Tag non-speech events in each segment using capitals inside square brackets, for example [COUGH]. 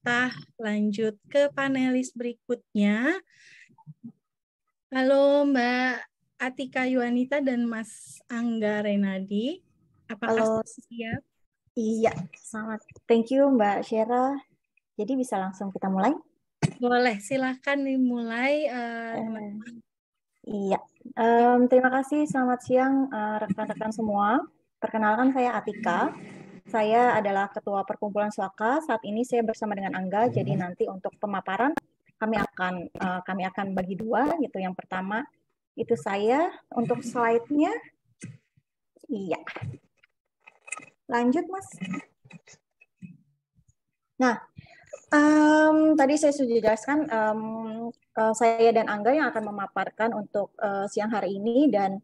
kita lanjut ke panelis berikutnya. Halo Mbak Atika Yuanita dan Mas Angga Renadi. Apakah Halo. siap? Iya, selamat. Thank you Mbak Shera. Jadi bisa langsung kita mulai? Boleh, silahkan dimulai. Uh, iya, um, terima kasih. Selamat siang eh, rekan-rekan uh, rekan -rekan semua. Perkenalkan saya Atika. Saya adalah Ketua Perkumpulan Swaka. Saat ini saya bersama dengan Angga. Hmm. Jadi mm-hmm. nanti untuk pemaparan kami akan uh, kami akan bagi dua gitu. Yang pertama itu saya untuk slide-nya. Iya. Lanjut, Mas. Nah, um, tadi saya sudah jelaskan um, saya dan Angga yang akan memaparkan untuk uh, siang hari ini dan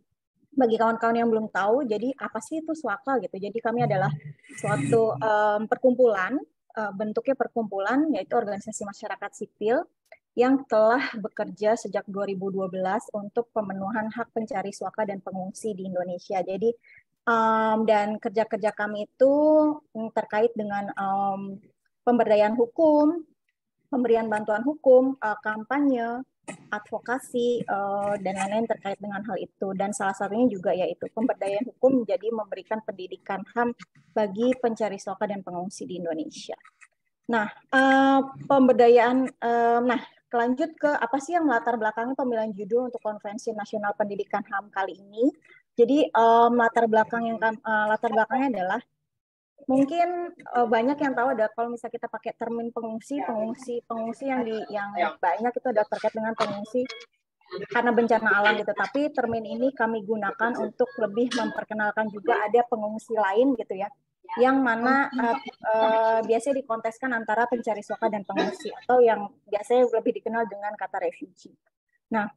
bagi kawan-kawan yang belum tahu, jadi apa sih itu swaka gitu. Jadi kami hmm. adalah suatu um, perkumpulan, uh, bentuknya perkumpulan yaitu organisasi masyarakat sipil yang telah bekerja sejak 2012 untuk pemenuhan hak pencari suaka dan pengungsi di Indonesia. Jadi um, dan kerja-kerja kami itu mm, terkait dengan um, pemberdayaan hukum, pemberian bantuan hukum, uh, kampanye, advokasi uh, dan lain-lain terkait dengan hal itu dan salah satunya juga yaitu pemberdayaan hukum jadi memberikan pendidikan HAM bagi pencari suaka dan pengungsi di Indonesia. Nah, uh, pemberdayaan uh, nah lanjut ke apa sih yang latar belakang pemilihan judul untuk Konvensi Nasional Pendidikan HAM kali ini? Jadi um, latar belakang yang uh, latar belakangnya adalah mungkin uh, banyak yang tahu ada kalau misalnya kita pakai termin pengungsi, pengungsi, pengungsi yang di yang banyak itu ada terkait dengan pengungsi karena bencana alam gitu. Tapi termin ini kami gunakan untuk lebih memperkenalkan juga ada pengungsi lain gitu ya, yang mana uh, uh, biasanya dikonteskan antara pencari suaka dan pengungsi atau yang biasanya lebih dikenal dengan kata refugee. Nah,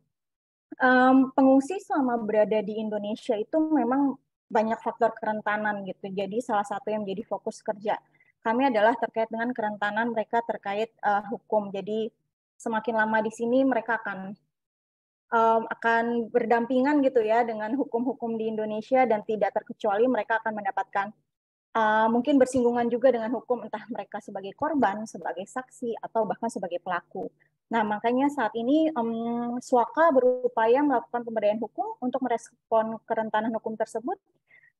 um, pengungsi selama berada di Indonesia itu memang banyak faktor kerentanan gitu. Jadi salah satu yang menjadi fokus kerja kami adalah terkait dengan kerentanan mereka terkait uh, hukum. Jadi semakin lama di sini mereka akan um, akan berdampingan gitu ya dengan hukum-hukum di Indonesia dan tidak terkecuali mereka akan mendapatkan uh, mungkin bersinggungan juga dengan hukum entah mereka sebagai korban, sebagai saksi atau bahkan sebagai pelaku. Nah, makanya saat ini um, Swaka berupaya melakukan pemberdayaan hukum untuk merespon kerentanan hukum tersebut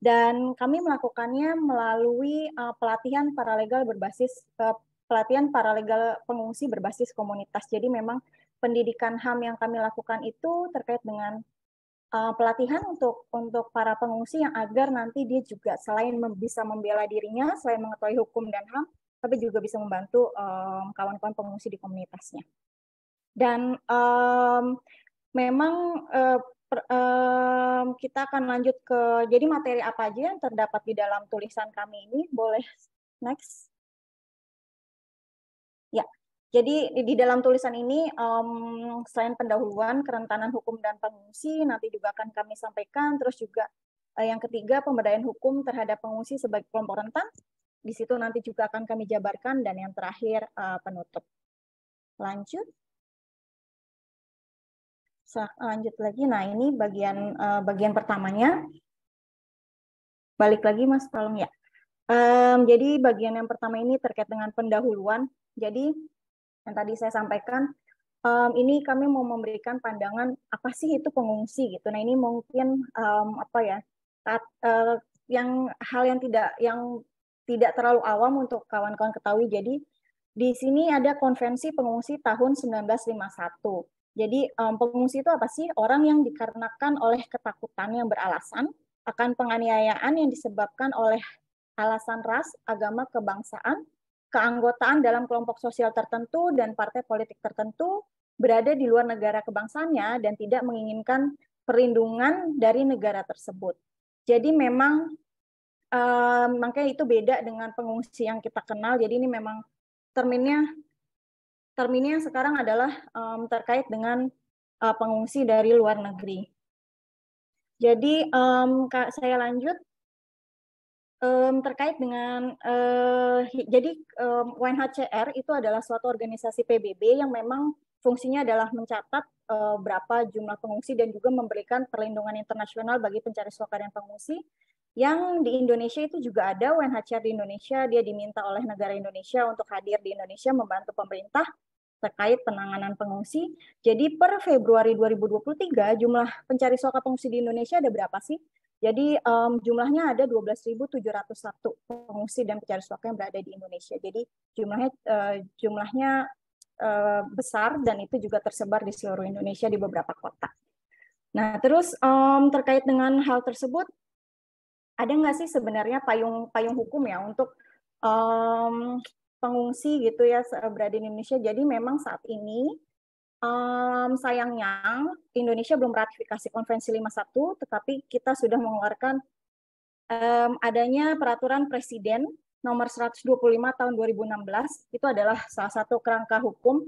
dan kami melakukannya melalui uh, pelatihan paralegal berbasis uh, pelatihan paralegal pengungsi berbasis komunitas. Jadi memang pendidikan HAM yang kami lakukan itu terkait dengan uh, pelatihan untuk untuk para pengungsi yang agar nanti dia juga selain mem bisa membela dirinya, selain mengetahui hukum dan HAM, tapi juga bisa membantu kawan-kawan um, kawan -kawan pengungsi di komunitasnya dan um, memang uh, kita akan lanjut ke jadi materi apa aja yang terdapat di dalam tulisan kami ini boleh next ya jadi di, di dalam tulisan ini um, selain pendahuluan kerentanan hukum dan pengungsi nanti juga akan kami sampaikan terus juga uh, yang ketiga pemberdayaan hukum terhadap pengungsi sebagai kelompok rentan di situ nanti juga akan kami jabarkan dan yang terakhir uh, penutup lanjut Eh, lanjut lagi. Nah, ini bagian uh, bagian pertamanya. Balik lagi Mas, tolong ya. Um, jadi bagian yang pertama ini terkait dengan pendahuluan. Jadi yang tadi saya sampaikan um, ini kami mau memberikan pandangan apa sih itu pengungsi gitu. Nah, ini mungkin um, apa ya? At, uh, eh, yang hal yang tidak yang tidak terlalu awam untuk kawan-kawan ketahui. Jadi di sini ada konvensi pengungsi tahun 1951. Jadi um, pengungsi itu apa sih? Orang yang dikarenakan oleh ketakutan yang beralasan akan penganiayaan yang disebabkan oleh alasan ras, agama, kebangsaan, keanggotaan dalam kelompok sosial tertentu dan partai politik tertentu, berada di luar negara kebangsaannya dan tidak menginginkan perlindungan dari negara tersebut. Jadi memang um, makanya itu beda dengan pengungsi yang kita kenal. Jadi ini memang terminnya term ini yang sekarang adalah um, terkait dengan uh, pengungsi dari luar negeri. Jadi um, kak saya lanjut um, terkait dengan uh, jadi um, UNHCR itu adalah suatu organisasi PBB yang memang fungsinya adalah mencatat uh, berapa jumlah pengungsi dan juga memberikan perlindungan internasional bagi pencari suaka dan pengungsi yang di Indonesia itu juga ada UNHCR di Indonesia, dia diminta oleh negara Indonesia untuk hadir di Indonesia membantu pemerintah terkait penanganan pengungsi. Jadi per Februari 2023 jumlah pencari suaka pengungsi di Indonesia ada berapa sih? Jadi um, jumlahnya ada 12.701 pengungsi dan pencari suaka yang berada di Indonesia. Jadi jumlahnya uh, jumlahnya uh, besar dan itu juga tersebar di seluruh Indonesia di beberapa kota. Nah, terus um, terkait dengan hal tersebut, ada nggak sih sebenarnya payung payung hukum ya untuk um, pengungsi gitu ya berada di Indonesia. Jadi memang saat ini um, sayangnya Indonesia belum ratifikasi Konvensi 51, tetapi kita sudah mengeluarkan um, adanya peraturan presiden nomor 125 tahun 2016 itu adalah salah satu kerangka hukum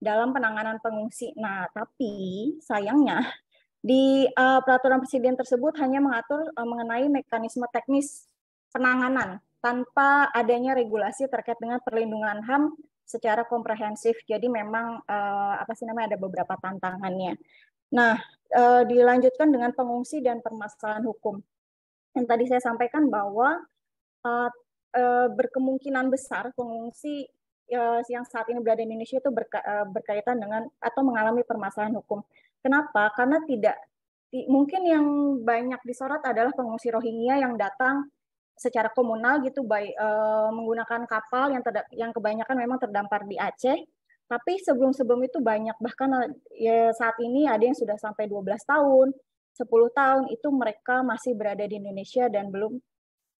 dalam penanganan pengungsi. Nah, tapi sayangnya di uh, peraturan presiden tersebut hanya mengatur uh, mengenai mekanisme teknis penanganan tanpa adanya regulasi terkait dengan perlindungan HAM secara komprehensif. Jadi memang uh, apa sih namanya ada beberapa tantangannya. Nah, uh, dilanjutkan dengan pengungsi dan permasalahan hukum. Yang tadi saya sampaikan bahwa uh, uh, berkemungkinan besar pengungsi yang saat ini berada di Indonesia itu berkaitan dengan atau mengalami permasalahan hukum. Kenapa? Karena tidak mungkin yang banyak disorot adalah pengungsi Rohingya yang datang secara komunal gitu by, uh, eh, menggunakan kapal yang terda- yang kebanyakan memang terdampar di Aceh. Tapi sebelum-sebelum itu banyak bahkan eh, ya, saat ini ada yang sudah sampai 12 tahun, 10 tahun itu mereka masih berada di Indonesia dan belum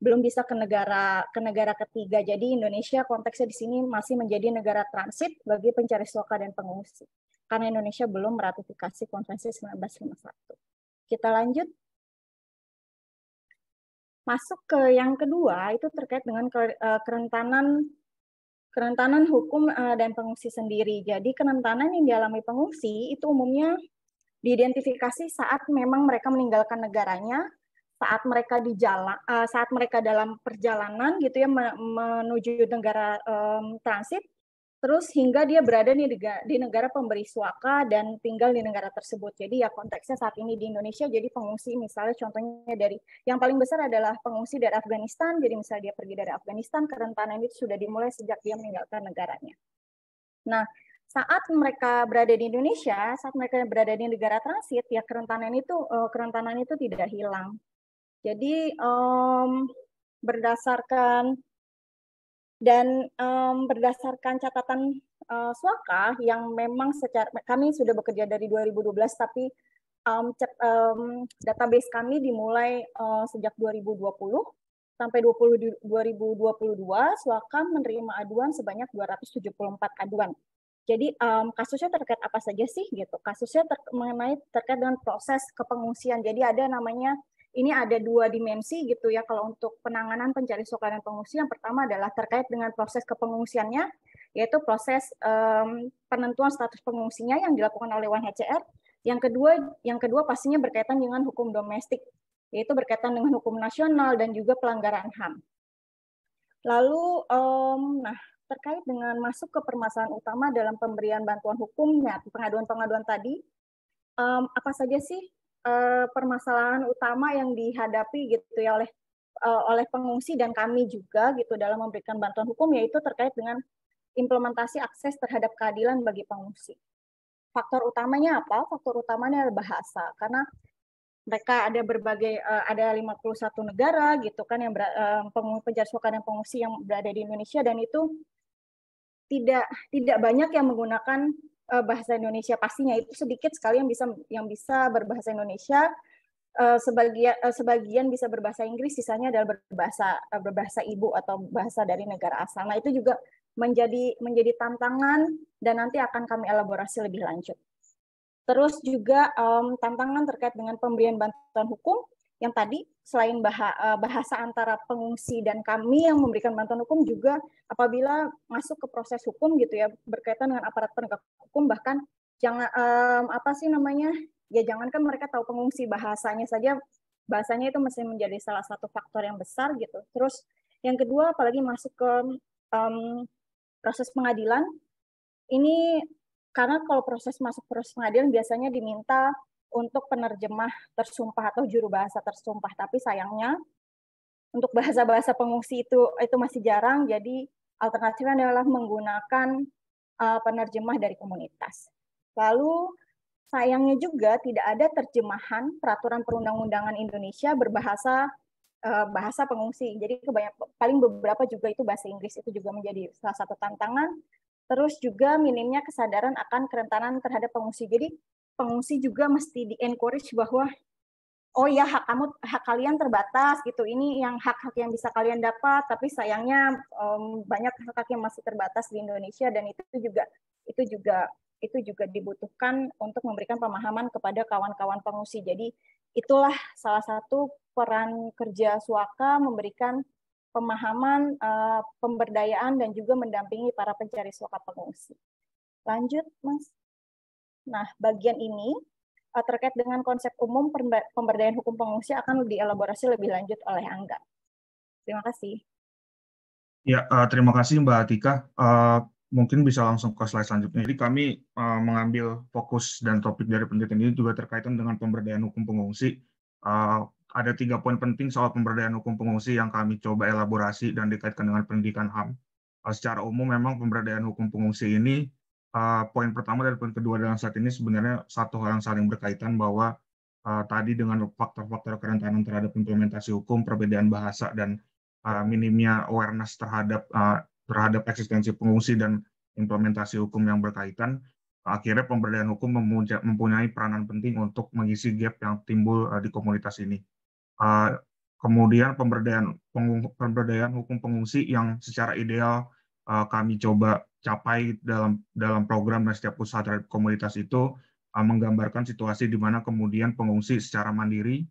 belum bisa ke negara ke negara ketiga. Jadi Indonesia konteksnya di sini masih menjadi negara transit bagi pencari suaka dan pengungsi karena Indonesia belum meratifikasi Konvensi 1951. Kita lanjut. Masuk ke yang kedua, itu terkait dengan eh, kerentanan kerentanan hukum eh, dan pengungsi sendiri. Jadi kerentanan yang dialami pengungsi itu umumnya diidentifikasi saat memang mereka meninggalkan negaranya, saat mereka di jalan, eh, saat mereka dalam perjalanan gitu ya menuju negara um, transit terus hingga dia berada di negara, di negara pemberi suaka dan tinggal di negara tersebut. Jadi ya konteksnya saat ini di Indonesia jadi pengungsi misalnya contohnya dari yang paling besar adalah pengungsi dari Afghanistan. Jadi misalnya dia pergi dari Afghanistan kerentanan itu sudah dimulai sejak dia meninggalkan negaranya. Nah, saat mereka berada di Indonesia, saat mereka berada di negara transit ya kerentanan itu eh, kerentanan itu tidak hilang. Jadi um, berdasarkan dan um, berdasarkan catatan uh, Swaka yang memang secara kami sudah bekerja dari 2012 tapi um, cat, um, database kami dimulai uh, sejak 2020 sampai 20, 2022 Swaka menerima aduan sebanyak 274 aduan. Jadi um, kasusnya terkait apa saja sih gitu? Kasusnya ter mengenai terkait dengan proses kepengungsian. Jadi ada namanya ini ada dua dimensi gitu ya kalau untuk penanganan pencari suaka dan pengungsi yang pertama adalah terkait dengan proses kepengungsiannya yaitu proses um, penentuan status pengungsinya yang dilakukan oleh UNHCR yang kedua yang kedua pastinya berkaitan dengan hukum domestik yaitu berkaitan dengan hukum nasional dan juga pelanggaran HAM lalu um, nah terkait dengan masuk ke permasalahan utama dalam pemberian bantuan hukumnya pengaduan-pengaduan tadi um, apa saja sih uh, permasalahan utama yang dihadapi gitu ya oleh uh, oleh pengungsi dan kami juga gitu dalam memberikan bantuan hukum yaitu terkait dengan implementasi akses terhadap keadilan bagi pengungsi. Faktor utamanya apa? Faktor utamanya adalah bahasa karena mereka ada berbagai uh, ada 51 negara gitu kan yang uh, penjara suaka dan pengungsi yang berada di Indonesia dan itu tidak tidak banyak yang menggunakan uh, bahasa Indonesia pastinya itu sedikit sekali yang bisa yang bisa berbahasa Indonesia uh, eh, sebagian uh, eh, sebagian bisa berbahasa Inggris sisanya adalah berbahasa uh, berbahasa ibu atau bahasa dari negara asal nah itu juga menjadi menjadi tantangan dan nanti akan kami elaborasi lebih lanjut terus juga um, tantangan terkait dengan pemberian bantuan hukum yang tadi selain eh, bahasa antara pengungsi dan kami yang memberikan bantuan hukum juga apabila masuk ke proses hukum gitu ya berkaitan dengan aparat penegak hukum bahkan jangan um, apa sih namanya ya jangankan mereka tahu pengungsi bahasanya saja bahasanya itu masih menjadi salah satu faktor yang besar gitu terus yang kedua apalagi masuk ke um, proses pengadilan ini karena kalau proses masuk proses pengadilan biasanya diminta untuk penerjemah tersumpah atau juru bahasa tersumpah tapi sayangnya untuk bahasa-bahasa pengungsi itu itu masih jarang jadi alternatifnya adalah menggunakan uh, penerjemah dari komunitas. Lalu sayangnya juga tidak ada terjemahan peraturan perundang-undangan Indonesia berbahasa uh, bahasa pengungsi. Jadi kebanyak paling beberapa juga itu bahasa Inggris itu juga menjadi salah satu tantangan. Terus juga minimnya kesadaran akan kerentanan terhadap pengungsi. Jadi pengungsi juga mesti di encourage bahwa oh ya hak kamu hak kalian terbatas gitu ini yang hak-hak yang bisa kalian dapat tapi sayangnya um, banyak hak-hak yang masih terbatas di Indonesia dan itu juga itu juga itu juga dibutuhkan untuk memberikan pemahaman kepada kawan-kawan pengungsi jadi itulah salah satu peran kerja suaka memberikan pemahaman uh, pemberdayaan dan juga mendampingi para pencari suaka pengungsi lanjut mas Nah, bagian ini eh, terkait dengan konsep umum pemberdayaan hukum pengungsi akan dielaborasi lebih lanjut oleh Angga. Terima kasih. Ya, eh, terima kasih Mbak Atika. Eh, mungkin bisa langsung ke slide selanjutnya. Jadi kami mengambil fokus dan topik dari penelitian ini juga terkaitan dengan pemberdayaan hukum pengungsi. ada tiga poin penting soal pemberdayaan hukum pengungsi yang kami coba elaborasi dan dikaitkan dengan pendidikan HAM. secara umum memang pemberdayaan hukum pengungsi ini Eh, poin pertama dan poin kedua dalam saat ini sebenarnya satu hal yang saling berkaitan bahwa uh, tadi dengan faktor-faktor kerentanan terhadap implementasi hukum, perbedaan bahasa dan uh, minimnya awareness terhadap uh, terhadap eksistensi pengungsi dan implementasi hukum yang berkaitan, akhirnya pemberdayaan hukum mempunyai peranan penting untuk mengisi gap yang timbul di komunitas ini. kemudian pemberdayaan, pemberdayaan hukum pengungsi yang secara ideal kami coba capai dalam dalam program dan setiap pusat terhadap komunitas itu uh, menggambarkan situasi di mana kemudian pengungsi secara mandiri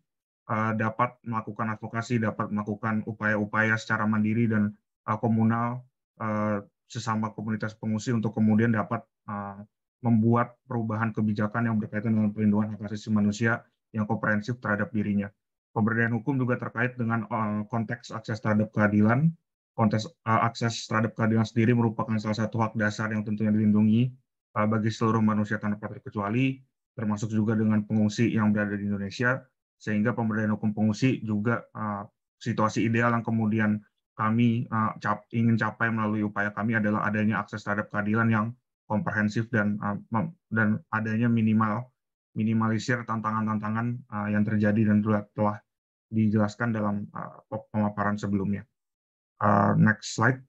uh, dapat melakukan advokasi, dapat melakukan upaya-upaya secara mandiri dan uh, komunal uh, sesama komunitas pengungsi untuk kemudian dapat uh, membuat perubahan kebijakan yang berkaitan dengan perlindungan hak asasi manusia yang komprehensif terhadap dirinya. Pemberdayaan hukum juga terkait dengan uh, konteks akses terhadap keadilan, kontes uh, akses terhadap keadilan sendiri merupakan salah satu hak dasar yang tentunya dilindungi uh, bagi seluruh manusia tanpa terkecuali, termasuk juga dengan pengungsi yang berada di Indonesia, sehingga pemberdayaan hukum pengungsi juga uh, situasi ideal yang kemudian kami uh, cap, ingin capai melalui upaya kami adalah adanya akses terhadap keadilan yang komprehensif dan uh, dan adanya minimal minimalisir tantangan-tantangan uh, yang terjadi dan telah, telah dijelaskan dalam uh, pemaparan sebelumnya. Uh, next slide.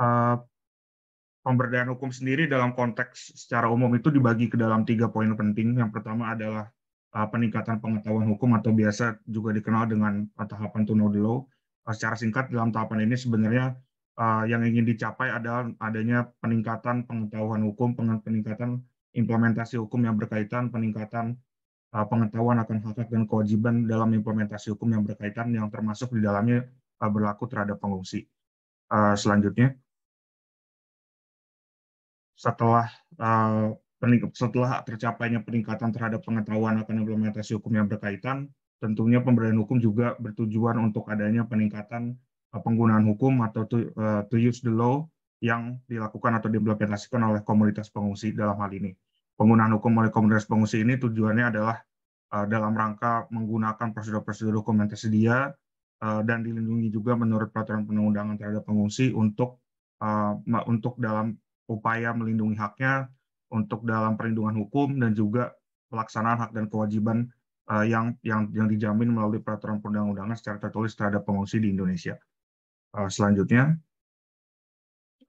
Uh, pemberdayaan hukum sendiri dalam konteks secara umum itu dibagi ke dalam tiga poin penting. Yang pertama adalah uh, peningkatan pengetahuan hukum atau biasa juga dikenal dengan tahapan to know the law. Uh, secara singkat dalam tahapan ini sebenarnya uh, yang ingin dicapai adalah adanya peningkatan pengetahuan hukum, peningkatan implementasi hukum yang berkaitan, peningkatan Eh, pengetahuan akan hak dan kewajiban dalam implementasi hukum yang berkaitan yang termasuk di dalamnya eh, berlaku terhadap pengungsi. Eh, selanjutnya, setelah setelah tercapainya peningkatan terhadap pengetahuan akan implementasi hukum yang berkaitan, tentunya pemberdayaan hukum juga bertujuan untuk adanya peningkatan penggunaan hukum atau to, uh, to use the law yang dilakukan atau diimplementasikan oleh komunitas pengungsi dalam hal ini penggunaan hukum oleh komunitas pengungsi ini tujuannya adalah uh, dalam rangka menggunakan prosedur-prosedur hukum yang tersedia uh, eh, dan dilindungi juga menurut peraturan perundang terhadap pengungsi untuk uh, untuk dalam upaya melindungi haknya untuk dalam perlindungan hukum dan juga pelaksanaan hak dan kewajiban uh, yang yang yang dijamin melalui peraturan perundang-undangan secara tertulis terhadap pengungsi di Indonesia. Uh, selanjutnya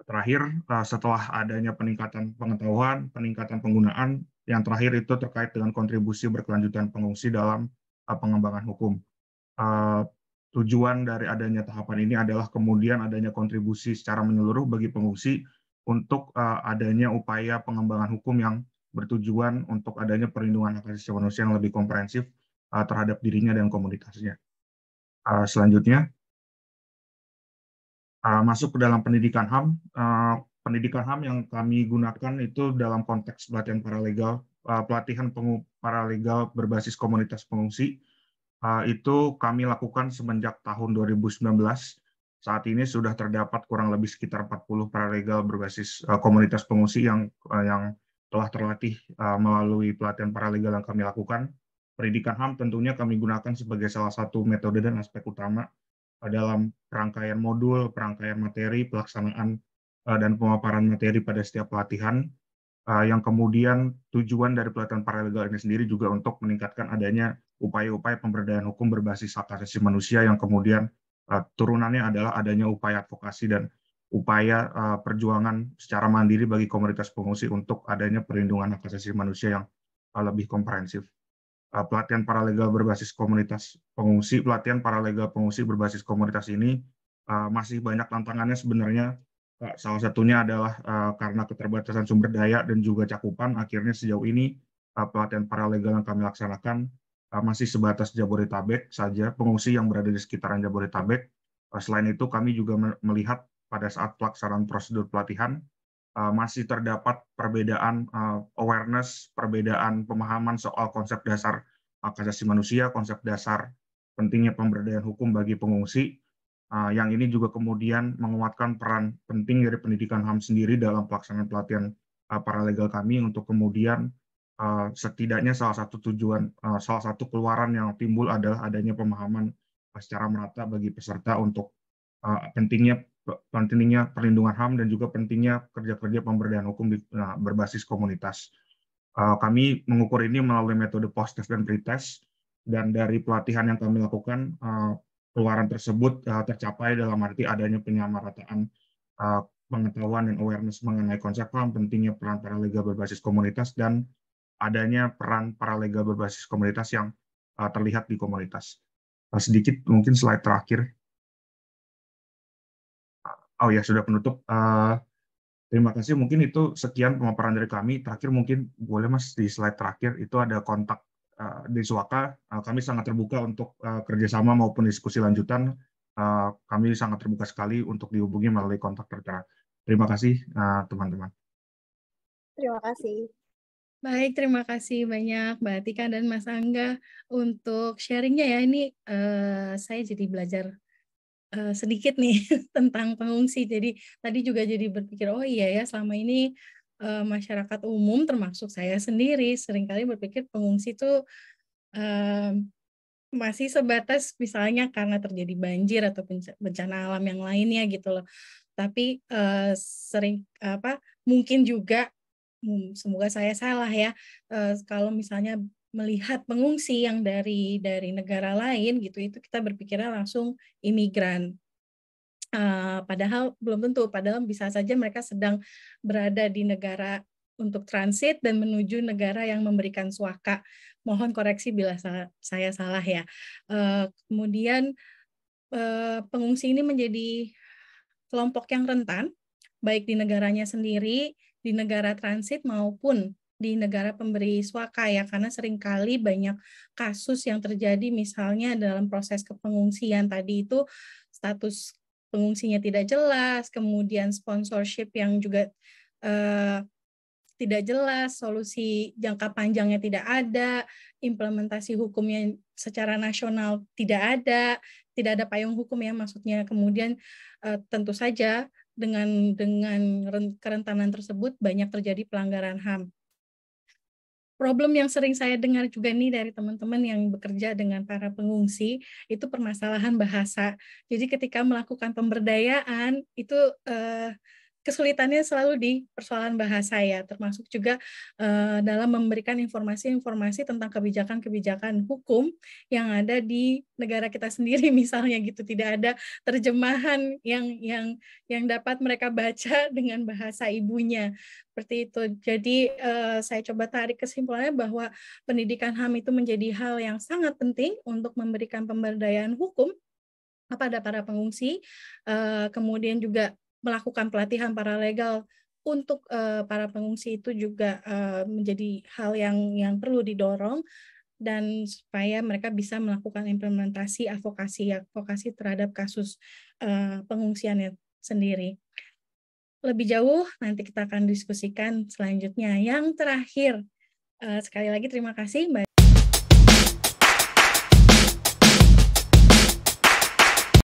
terakhir uh, setelah adanya peningkatan pengetahuan, peningkatan penggunaan, yang terakhir itu terkait dengan kontribusi berkelanjutan pengungsi dalam uh, pengembangan hukum. Uh, tujuan dari adanya tahapan ini adalah kemudian adanya kontribusi secara menyeluruh bagi pengungsi untuk uh, adanya upaya pengembangan hukum yang bertujuan untuk adanya perlindungan hak asasi manusia yang lebih komprehensif uh, terhadap dirinya dan komunitasnya. Uh, selanjutnya, Ah, masuk ke dalam pendidikan HAM. Ah, pendidikan HAM yang kami gunakan itu dalam konteks pelatihan paralegal, uh, pelatihan paralegal berbasis komunitas pengungsi. itu kami lakukan semenjak tahun 2019. Saat ini sudah terdapat kurang lebih sekitar 40 paralegal berbasis komunitas pengungsi yang yang telah terlatih melalui pelatihan paralegal yang kami lakukan. Pendidikan HAM tentunya kami gunakan sebagai salah satu metode dan aspek utama Eh, dalam perangkaian modul, perangkaian materi, pelaksanaan eh, dan pemaparan materi pada setiap pelatihan eh, yang kemudian tujuan dari pelatihan paralegal ini sendiri juga untuk meningkatkan adanya upaya-upaya pemberdayaan hukum berbasis hak asasi manusia yang kemudian turunannya adalah adanya upaya advokasi dan upaya perjuangan secara mandiri bagi komunitas pengungsi untuk adanya perlindungan hak asasi manusia yang lebih komprehensif. Eh, pelatihan para paralegal berbasis komunitas pengungsi, pelatihan para paralegal pengungsi berbasis komunitas ini eh, masih banyak tantangannya sebenarnya. Eh, salah satunya adalah karena keterbatasan sumber daya dan juga cakupan, akhirnya sejauh ini pelatihan para paralegal yang kami laksanakan masih sebatas Jabodetabek saja, pengungsi yang berada di sekitaran Jabodetabek. selain itu, kami juga melihat pada saat pelaksanaan prosedur pelatihan, Eh, masih terdapat perbedaan eh, awareness, perbedaan pemahaman soal konsep dasar hak asasi manusia, konsep dasar pentingnya pemberdayaan hukum bagi pengungsi, eh, yang ini juga kemudian menguatkan peran penting dari pendidikan HAM sendiri dalam pelaksanaan pelatihan para legal kami untuk kemudian setidaknya salah satu tujuan, salah satu keluaran yang timbul adalah adanya pemahaman secara merata bagi peserta untuk pentingnya pentingnya perlindungan HAM dan juga pentingnya kerja-kerja pemberdayaan hukum di, nah, berbasis komunitas. Uh, kami mengukur ini melalui metode post-test dan pre-test, dan dari pelatihan yang kami lakukan, uh, eh, keluaran tersebut uh, tercapai dalam arti adanya penyamarataan uh, pengetahuan dan awareness mengenai konsep HAM, pentingnya peran para legal berbasis komunitas, dan adanya peran para legal berbasis komunitas yang uh, terlihat di komunitas. Uh, sedikit mungkin slide terakhir oh ya sudah penutup. Uh, terima kasih. Mungkin itu sekian pemaparan dari kami. Terakhir mungkin boleh Mas di slide terakhir itu ada kontak uh, di Suaka. Uh, kami sangat terbuka untuk uh, kerjasama maupun diskusi lanjutan. Uh, kami sangat terbuka sekali untuk dihubungi melalui kontak tertera. Terima kasih teman-teman. Uh, terima kasih. Baik, terima kasih banyak Mbak Tika dan Mas Angga untuk sharingnya ya. Ini uh, saya jadi belajar Eh, sedikit nih [LAUGHS] tentang pengungsi. Jadi tadi juga jadi berpikir oh iya ya selama ini uh, masyarakat umum termasuk saya sendiri seringkali berpikir pengungsi itu uh, eh, masih sebatas misalnya karena terjadi banjir atau bencana alam yang lainnya gitu loh. Tapi uh, sering apa mungkin juga semoga saya salah ya uh, kalau misalnya melihat pengungsi yang dari dari negara lain gitu itu kita berpikirnya langsung imigran uh, padahal belum tentu padahal bisa saja mereka sedang berada di negara untuk transit dan menuju negara yang memberikan suaka mohon koreksi bila salah, saya salah ya uh, kemudian uh, pengungsi ini menjadi kelompok yang rentan baik di negaranya sendiri di negara transit maupun di negara pemberi swaka ya karena seringkali banyak kasus yang terjadi misalnya dalam proses kepengungsian tadi itu status pengungsinya tidak jelas, kemudian sponsorship yang juga eh, tidak jelas, solusi jangka panjangnya tidak ada, implementasi hukumnya secara nasional tidak ada, tidak ada payung hukum ya maksudnya. Kemudian eh, tentu saja dengan dengan kerentanan tersebut banyak terjadi pelanggaran HAM problem yang sering saya dengar juga nih dari teman-teman yang bekerja dengan para pengungsi itu permasalahan bahasa. Jadi ketika melakukan pemberdayaan itu eh, kesulitannya selalu di persoalan bahasa ya, termasuk juga uh, dalam memberikan informasi-informasi tentang kebijakan-kebijakan hukum yang ada di negara kita sendiri [LAUGHS] misalnya gitu, tidak ada terjemahan yang yang yang dapat mereka baca [LAUGHS] dengan bahasa ibunya seperti itu. Jadi uh, saya coba tarik kesimpulannya bahwa pendidikan HAM itu menjadi hal yang sangat penting untuk memberikan pemberdayaan hukum kepada para pengungsi, eh, kemudian juga melakukan pelatihan para legal untuk uh, para pengungsi itu juga uh, menjadi hal yang yang perlu didorong dan supaya mereka bisa melakukan implementasi advokasi advokasi terhadap kasus uh, eh, pengungsiannya sendiri. Lebih jauh nanti kita akan diskusikan selanjutnya. Yang terakhir, uh, sekali lagi terima kasih Mbak